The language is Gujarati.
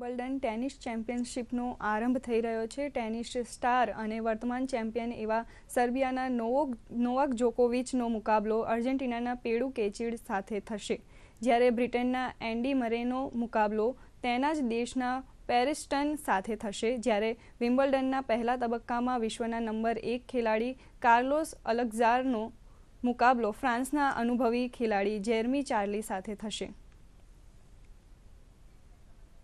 વિમ્બલ્ડન ટેનિસ ચેમ્પિયનશિપનો આરંભ થઈ રહ્યો છે ટેનિસ સ્ટાર અને વર્તમાન ચેમ્પિયન એવા સર્બિયાના નોવોક નોવાક જોકોવિચનો મુકાબલો અર્જેન્ટિનાના પેડુ કેચિડ સાથે થશે જ્યારે બ્રિટનના એન્ડી મરેનો મુકાબલો તેના જ દેશના પેરિસ્ટન સાથે થશે જ્યારે વિમ્બલ્ડનના પહેલા તબક્કામાં વિશ્વના નંબર એક ખેલાડી કાર્લોસ અલેક્ઝારનો મુકાબલો ફ્રાન્સના અનુભવી ખેલાડી જેર્મી ચાર્લી સાથે થશે